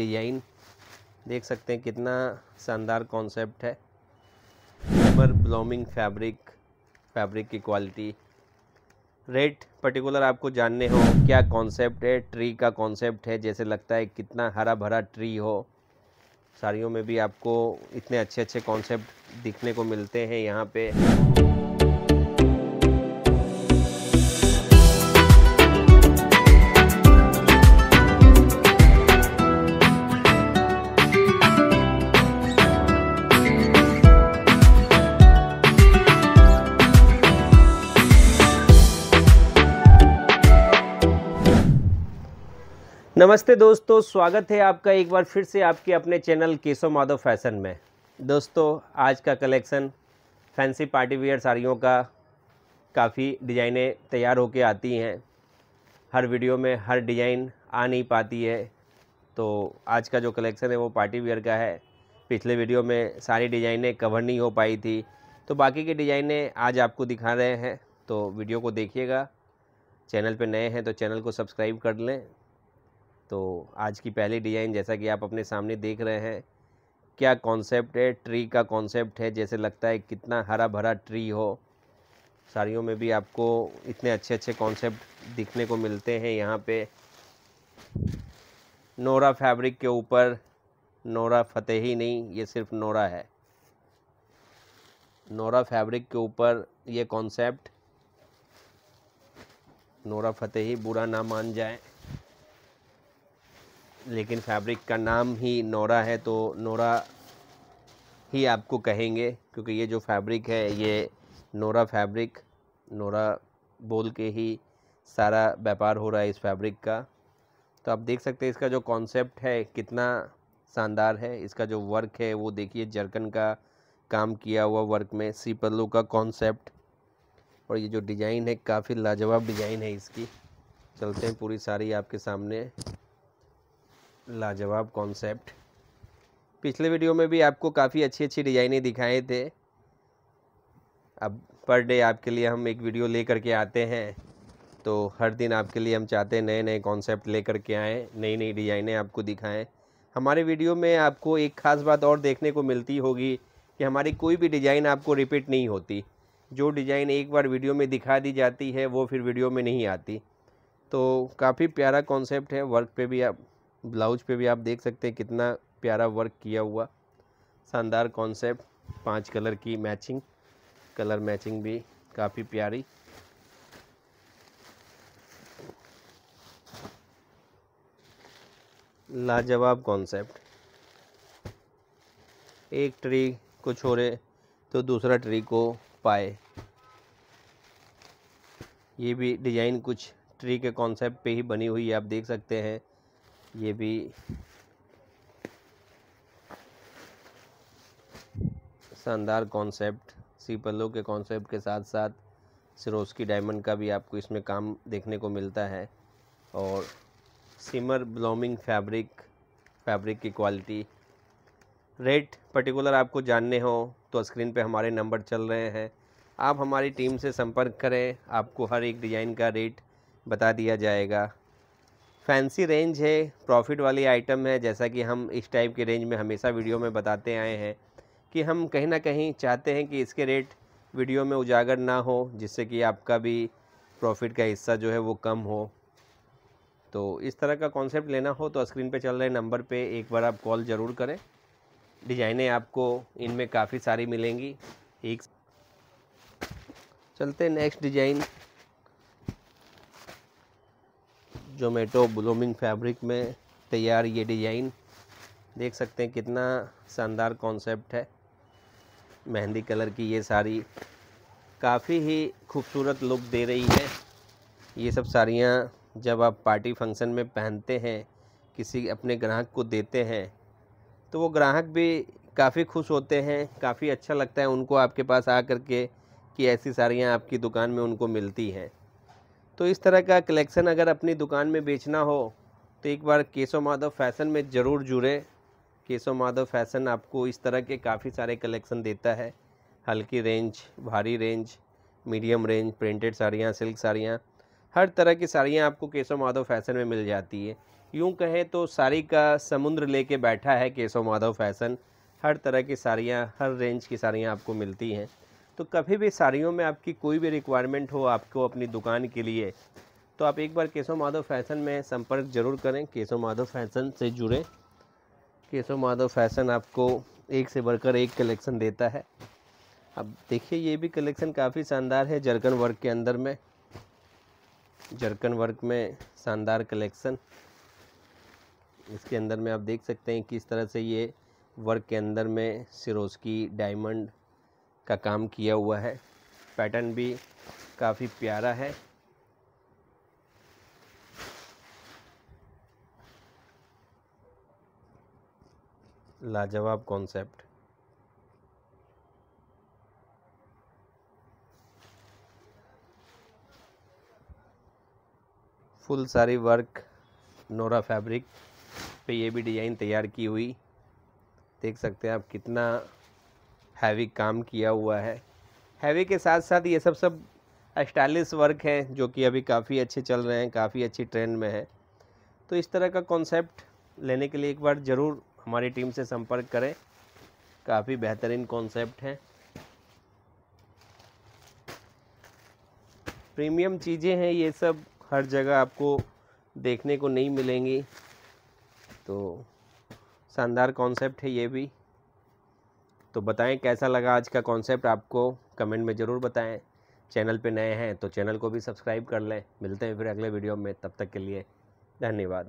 design देख सकते हैं कितना शानदार कॉन्सेप्ट है एवर ब्लॉमिंग फैब्रिक फैब्रिक की क्वालिटी रेट पर्टिकुलर आपको जानने हो क्या कॉन्सेप्ट है ट्री का कॉन्सेप्ट है जैसे लगता है कितना हरा भरा ट्री हो साड़ियों में भी आपको इतने अच्छे अच्छे कॉन्सेप्ट दिखने को मिलते हैं यहाँ पे नमस्ते दोस्तों स्वागत है आपका एक बार फिर से आपके अपने चैनल केशव माधव फैशन में दोस्तों आज का कलेक्शन फैंसी पार्टी वियर साड़ियों का काफ़ी डिज़ाइनें तैयार होकर आती हैं हर वीडियो में हर डिज़ाइन आ नहीं पाती है तो आज का जो कलेक्शन है वो पार्टी वियर का है पिछले वीडियो में सारी डिज़ाइनें कवर नहीं हो पाई थी तो बाकी की डिज़ाइनें आज आपको दिखा रहे हैं तो वीडियो को देखिएगा चैनल पे नए हैं तो चैनल को सब्सक्राइब कर लें तो आज की पहली डिज़ाइन जैसा कि आप अपने सामने देख रहे हैं क्या कॉन्सेप्ट है ट्री का कॉन्सेप्ट है जैसे लगता है कितना हरा भरा ट्री हो साड़ियों में भी आपको इतने अच्छे अच्छे कॉन्सेप्ट दिखने को मिलते हैं यहाँ पे नोरा फैब्रिक के ऊपर नोरा ही नहीं ये सिर्फ नोरा है नोरा फैब्रिक के ऊपर ये कॉन्सेप्ट नोरा फतेह ही बुरा ना मान जाए लेकिन फैब्रिक का नाम ही नोरा है तो नोरा ही आपको कहेंगे क्योंकि ये जो फैब्रिक है ये नोरा फैब्रिक नोरा बोल के ही सारा व्यापार हो रहा है इस फैब्रिक का तो आप देख सकते हैं इसका जो कॉन्सेप्ट है कितना शानदार है इसका जो वर्क है वो देखिए जरकन का काम किया हुआ वर्क में सी पल्लू का कॉन्सेप्ट और ये जो डिज़ाइन है काफ़ी लाजवाब डिज़ाइन है इसकी चलते हैं पूरी सारी आपके सामने लाजवाब कॉन्सेप्ट पिछले वीडियो में भी आपको काफ़ी अच्छी अच्छी डिज़ाइनें दिखाए थे अब पर डे आपके लिए हम एक वीडियो ले करके आते हैं तो हर दिन आपके लिए हम चाहते हैं नए नए कॉन्सेप्ट ले के आएँ नई नई डिज़ाइनें आपको दिखाएं हमारे वीडियो में आपको एक ख़ास बात और देखने को मिलती होगी कि हमारी कोई भी डिज़ाइन आपको रिपीट नहीं होती जो डिज़ाइन एक बार वीडियो में दिखा दी जाती है वो फिर वीडियो में नहीं आती तो काफ़ी प्यारा कॉन्सेप्ट है वर्क पे भी आप ब्लाउज पे भी आप देख सकते हैं कितना प्यारा वर्क किया हुआ शानदार कॉन्सेप्ट पांच कलर की मैचिंग कलर मैचिंग भी काफ़ी प्यारी लाजवाब कॉन्सेप्ट एक ट्री को छोड़े तो दूसरा ट्री को पाए ये भी डिज़ाइन कुछ ट्री के कॉन्सेप्ट पे ही बनी हुई है आप देख सकते हैं ये भी शानदार कॉन्सेप्ट सी पल्लो के कॉन्सेप्ट के साथ साथ सिरोज की डायमंड का भी आपको इसमें काम देखने को मिलता है और सिमर ब्लॉमिंग फैब्रिक फैब्रिक की क्वालिटी रेट पर्टिकुलर आपको जानने हो तो स्क्रीन पे हमारे नंबर चल रहे हैं आप हमारी टीम से संपर्क करें आपको हर एक डिज़ाइन का रेट बता दिया जाएगा फैंसी रेंज है प्रॉफिट वाली आइटम है जैसा कि हम इस टाइप के रेंज में हमेशा वीडियो में बताते आए हैं कि हम कहीं ना कहीं चाहते हैं कि इसके रेट वीडियो में उजागर ना हो जिससे कि आपका भी प्रॉफिट का हिस्सा जो है वो कम हो तो इस तरह का कॉन्सेप्ट लेना हो तो स्क्रीन पे चल रहे नंबर पे एक बार आप कॉल ज़रूर करें डिज़ाइनें आपको इनमें काफ़ी सारी मिलेंगी एक चलते next design Zomato blooming fabric में तैयार ये डिज़ाइन देख सकते हैं कितना शानदार कॉन्सेप्ट है मेहंदी कलर की ये साड़ी काफ़ी ही खूबसूरत लुक दे रही है ये सब साड़ियाँ जब आप पार्टी फंक्शन में पहनते हैं किसी अपने ग्राहक को देते हैं तो वो ग्राहक भी काफ़ी खुश होते हैं काफ़ी अच्छा लगता है उनको आपके पास आ कर के कि ऐसी साड़ियाँ आपकी दुकान में उनको मिलती हैं तो इस तरह का कलेक्शन अगर अपनी दुकान में बेचना हो तो एक बार केशव माधव फैशन में ज़रूर जुड़े केशव माधव फैशन आपको इस तरह के काफ़ी सारे कलेक्शन देता है हल्की रेंज भारी रेंज मीडियम रेंज प्रिंटेड साड़ियाँ सिल्क साड़ियाँ हर तरह की साड़ियाँ आपको केशव माधव फैशन में मिल जाती है यूँ कहें तो साड़ी का समुद्र लेके बैठा है केशव माधव फैशन हर तरह की साड़ियाँ हर रेंज की साड़ियाँ आपको मिलती हैं तो कभी भी साड़ियों में आपकी कोई भी रिक्वायरमेंट हो आपको अपनी दुकान के लिए तो आप एक बार केशव माधव फैशन में संपर्क ज़रूर करें केशव माधव फैशन से जुड़े केशव माधव फैशन आपको एक से बढ़कर एक कलेक्शन देता है अब देखिए ये भी कलेक्शन काफ़ी शानदार है जरकन वर्क के अंदर में जरकन वर्क में शानदार कलेक्शन इसके अंदर में आप देख सकते हैं किस तरह से ये वर्क के अंदर में सिरोस्की डायमंड का काम किया हुआ है पैटर्न भी काफ़ी प्यारा है लाजवाब concept full sari work Nora fabric पे ये भी डिज़ाइन तैयार की हुई देख सकते हैं आप कितना हैवी काम किया हुआ है हैवी के साथ साथ ये सब सब स्टाइलिश वर्क हैं जो कि अभी काफ़ी अच्छे चल रहे हैं काफ़ी अच्छी ट्रेंड में है तो इस तरह का कॉन्सेप्ट लेने के लिए एक बार ज़रूर हमारी टीम से संपर्क करें काफ़ी बेहतरीन कॉन्सेप्ट हैं प्रीमियम चीज़ें हैं ये सब हर जगह आपको देखने को नहीं मिलेंगी तो शानदार कॉन्सेप्ट है ये भी तो बताएं कैसा लगा आज का कॉन्सेप्ट आपको कमेंट में ज़रूर बताएं चैनल पे नए हैं तो चैनल को भी सब्सक्राइब कर लें मिलते हैं फिर अगले वीडियो में तब तक के लिए धन्यवाद